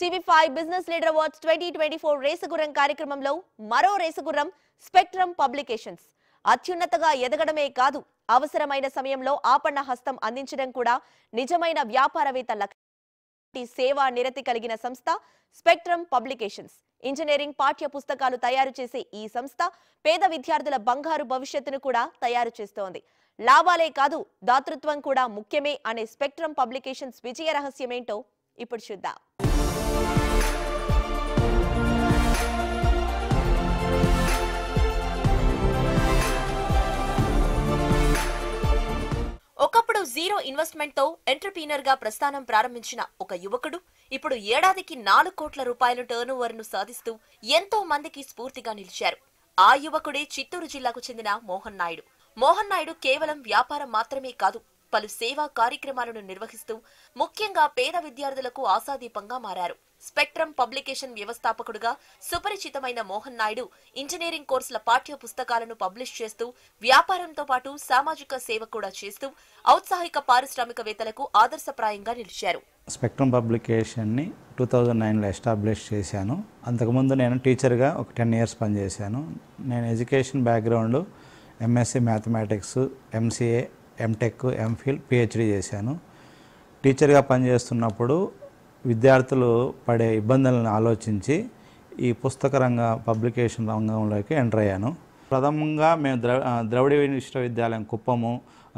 TV five business leader awards twenty twenty four రేసుగుర్రం కార్యక్రమంలో మరో రేసగుర్రం స్పెక్ట్రమ్ పబ్లికేషన్స్ అత్యున్నతగా ఎదగడమే కాదు అవసరమైన సమయంలో ఆపణ హస్తం అందించడం కూడా నిజమైన వ్యాపారవేత్త లక్ష్యం సేవా నిరతి కలిగిన సంస్థ స్పెక్ట్రమ్ పబ్లికేషన్స్ ఇంజనీరింగ్ పాఠ్య పుస్తకాలు తయారు చేసే ఈ సంస్థ పేద విద్యార్థుల బంగారు భవిష్యత్తును కూడా తయారు చేస్తోంది లాభాలే కాదు దాతృత్వం కూడా ముఖ్యమే అనే స్పెక్ట్రమ్ పబ్లికేషన్స్ విజయ రహస్యమేంటో ఇప్పుడు చూద్దాం ఒకప్పుడు జీరో ఇన్వెస్ట్మెంట్ తో ఎంటర్ప్రీనర్ గా ప్రస్థానం ప్రారంభించిన ఒక యువకుడు ఇప్పుడు ఏడాదికి నాలుగు కోట్ల రూపాయల టర్నోవర్ ను సాధిస్తూ ఎంతో మందికి స్ఫూర్తిగా నిలిచారు ఆ యువకుడే చిత్తూరు జిల్లాకు చెందిన మోహన్ నాయుడు మోహన్ నాయుడు కేవలం వ్యాపారం మాత్రమే కాదు పలు సేవా కార్యక్రమాలను నిర్వహిస్తూ ముఖ్యంగా పేద విద్యార్థులకు ఆశాదీపంగా మారారు స్పెక్ట్రమ్ పబ్లికేషన్ వ్యవస్థాపకుడుగా సుపరిచితమైన మోహన్ నాయుడు ఇంజనీరింగ్ కోర్సుల పాఠ్య పుస్తకాలను పబ్లిష్ చేస్తూ వ్యాపారంతో పాటు సామాజిక సేవ కూడా చేస్తూ ఔత్సాహిక పారిశ్రామికవేత్తలకు ఆదర్శప్రాయంగా నిలిచారు స్పెక్ట్రమ్ పబ్లికేషన్ని టూ థౌజండ్ నైన్లో ఎస్టాబ్లిష్ చేశాను అంతకుముందు నేను టీచర్గా ఒక టెన్ ఇయర్స్ పనిచేశాను నేను education background MSc mathematics MCA MTech MPhil PhD చేశాను టీచర్గా పనిచేస్తున్నప్పుడు విద్యార్థులు పడే ఇబ్బందులను ఆలోచించి ఈ పుస్తక రంగ పబ్లికేషన్ రంగంలోకి ఎంటర్ అయ్యాను ప్రథమంగా మేము ద్రవ ద్రవిడ విశ్వవిద్యాలయం కుప్పము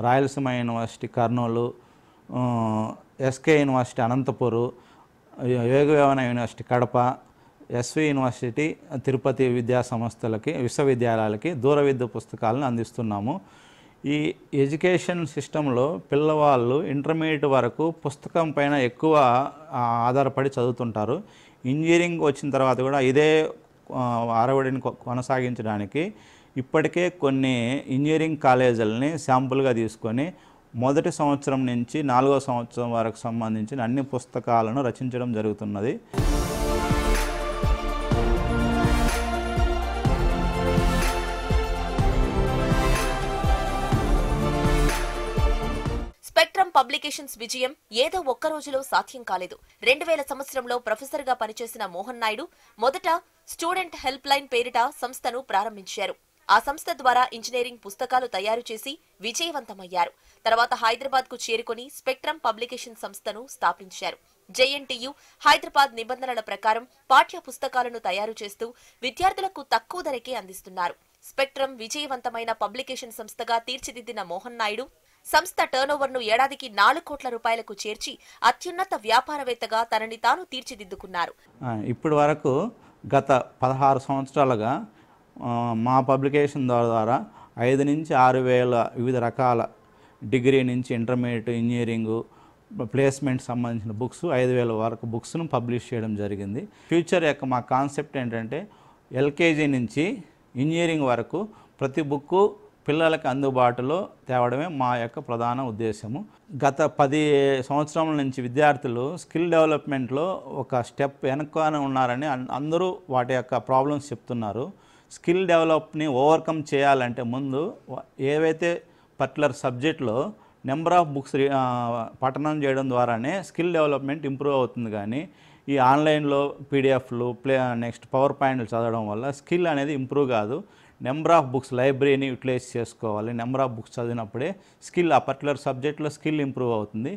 Rayalaseema university Kurnool SK university Anantapuram యోగవేవన university Kadapa SV university Tirupati విద్యా సంస్థలకి విశ్వవిద్యాలయాలకి దూర విద్య పుస్తకాలను అందిస్తున్నాము ఈ ఎడ్యుకేషన్ సిస్టంలో పిల్లవాళ్ళు ఇంటర్మీడియట్ వరకు పుస్తకం పైన ఎక్కువ ఆధారపడి చదువుతుంటారు ఇంజనీరింగ్ వచ్చిన తర్వాత కూడా ఇదే ఆరవడిని కొనసాగించడానికి ఇప్పటికే కొన్ని ఇంజనీరింగ్ కాలేజీలని శాంపుల్గా తీసుకొని మొదటి సంవత్సరం నుంచి నాలుగో సంవత్సరం వరకు సంబంధించిన అన్ని పుస్తకాలను రచించడం జరుగుతున్నది కమ్యూనికేషన్స్ విజయం ఏదో ఒక్క రోజులో సాధ్యం కాలేదు రెండు వేల సంవత్సరంలో ప్రొఫెసర్గా పనిచేసిన మోహన్ నాయుడు మొదట స్టూడెంట్ హెల్ప్ లైన్ పేరిట సంస్థను ప్రారంభించారు ఆ సంస్థ ద్వారా ఇంజనీరింగ్ పుస్తకాలు తయారు చేసి విజయవంతమయ్యారు తర్వాత హైదరాబాద్ కు చేరుకుని స్పెక్ట్రమ్ పబ్లికేషన్ సంస్థను స్థాపించారు జేఎన్టీయు హైదరాబాద్ నిబంధనల ప్రకారం పాఠ్య పుస్తకాలను తయారు చేస్తూ విద్యార్థులకు తక్కువ ధరకే అందిస్తున్నారు స్పెక్ట్రమ్ విజయవంతమైన పబ్లికేషన్ సంస్థగా తీర్చిదిద్దిన మోహన్ నాయుడు సంస్థ టర్నోవర్ను ఏడాదికి నాలుగు కోట్ల రూపాయలకు చేర్చి అత్యున్నత వ్యాపారవేత్తగా తనని తాను తీర్చిదిద్దుకున్నారు ఇప్పటి వరకు గత పదహారు సంవత్సరాలుగా మా పబ్లికేషన్ ద్వారా ఐదు నుంచి ఆరు వేల వివిధ రకాల డిగ్రీ నుంచి ఇంటర్మీడియట్ ఇంజనీరింగు ప్లేస్మెంట్ సంబంధించిన బుక్స్ ఐదు వేల వరకు బుక్స్ను పబ్లిష్ చేయడం జరిగింది ఫ్యూచర్ యొక్క మా కాన్సెప్ట్ ఏంటంటే ఎల్కేజీ నుంచి ఇంజనీరింగ్ వరకు ప్రతి బుక్కు పిల్లలకు అందుబాటులో తేవడమే మా యొక్క ప్రధాన ఉద్దేశము గత పది సంవత్సరముల నుంచి విద్యార్థులు స్కిల్ డెవలప్మెంట్లో ఒక స్టెప్ వెనక్కానే ఉన్నారని అందరూ వాటి యొక్క ప్రాబ్లమ్స్ చెప్తున్నారు స్కిల్ డెవలప్ని ఓవర్కమ్ చేయాలంటే ముందు ఏవైతే పర్టికులర్ సబ్జెక్ట్లో నెంబర్ ఆఫ్ బుక్స్ పఠనం చేయడం ద్వారానే స్కిల్ డెవలప్మెంట్ ఇంప్రూవ్ అవుతుంది కానీ ఈ ఆన్లైన్లో పీడిఎఫ్లు ప్లే నెక్స్ట్ పవర్ పాయింట్లు చదవడం వల్ల స్కిల్ అనేది ఇంప్రూవ్ కాదు నెంబర్ ఆఫ్ బుక్స్ లైబ్రరీని యూటిలైజ్ చేసుకోవాలి నెంబర్ ఆఫ్ బుక్స్ చదివినప్పుడే స్కిల్ ఆ పర్టికులర్ సబ్జెక్ట్లో స్కిల్ ఇంప్రూవ్ అవుతుంది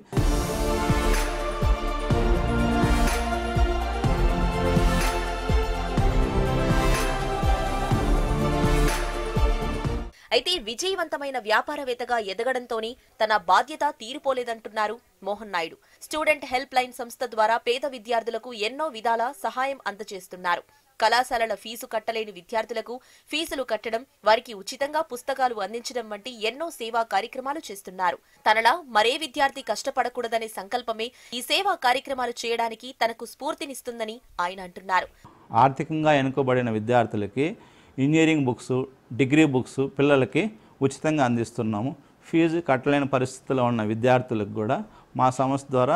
అయితే విజయవంతమైన వ్యాపారవేత్తగా ఎదగడంతోనే తన బాధ్యత తీరిపోలేదంటున్నారు Mohan Naidu student help line సంస్థ ద్వారా పేద విద్యార్థులకు ఎన్నో విధాల సహాయం అందజేస్తున్నారు కళాశాలల ఫీజు కట్టలేని విద్యార్థులకు ఫీజులు కట్టడం వారికి ఉచితంగా పుస్తకాలు అందించడం వంటి ఎన్నో సేవా కార్యక్రమాలు చేస్తున్నారు తనలా మరే విద్యార్థి కష్టపడకూడదనే సంకల్పమే ఈ సేవా కార్యక్రమాలు చేయడానికి తనకు స్ఫూర్తినిస్తుందని ఆయన అంటున్నారు ఆర్థికంగా వెనుకబడిన విద్యార్థులకి ఇంజనీరింగ్ బుక్స్ డిగ్రీ బుక్స్ పిల్లలకి ఉచితంగా అందిస్తున్నాము ఫీజు కట్టలేని పరిస్థితిలో ఉన్న విద్యార్థులకు కూడా మా సంస్థ ద్వారా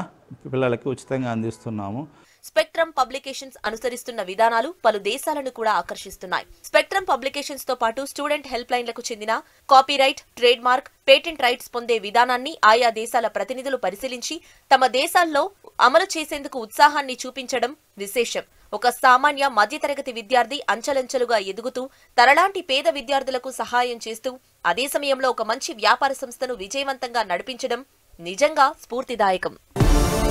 పిల్లలకి ఉచితంగా అందిస్తున్నాము స్పెక్ట్రమ్ పబ్లికేషన్స్ అనుసరిస్తున్న విధానాలు పలు దేశాలను కూడా ఆకర్షిస్తున్నాయి స్పెక్ట్రమ్ పబ్లికేషన్స్ తో పాటు స్టూడెంట్ హెల్ప్ లైన్లకు చెందిన copyright trademark patent rights పొందే విధానాన్ని ఆయా దేశాల ప్రతినిధులు పరిశీలించి తమ దేశాల్లో అమలు చేసేందుకు ఉత్సాహాన్ని చూపించడం విశేషం ఒక సామాన్య మధ్యతరగతి విద్యార్థి అంచలంచలుగా ఎదుగుతూ తరలాంటి పేద విద్యార్థులకు సహాయం చేస్తూ అదే సమయంలో ఒక మంచి వ్యాపార సంస్థను విజయవంతంగా నడిపించడం నిజంగా స్ఫూర్తిదాయకం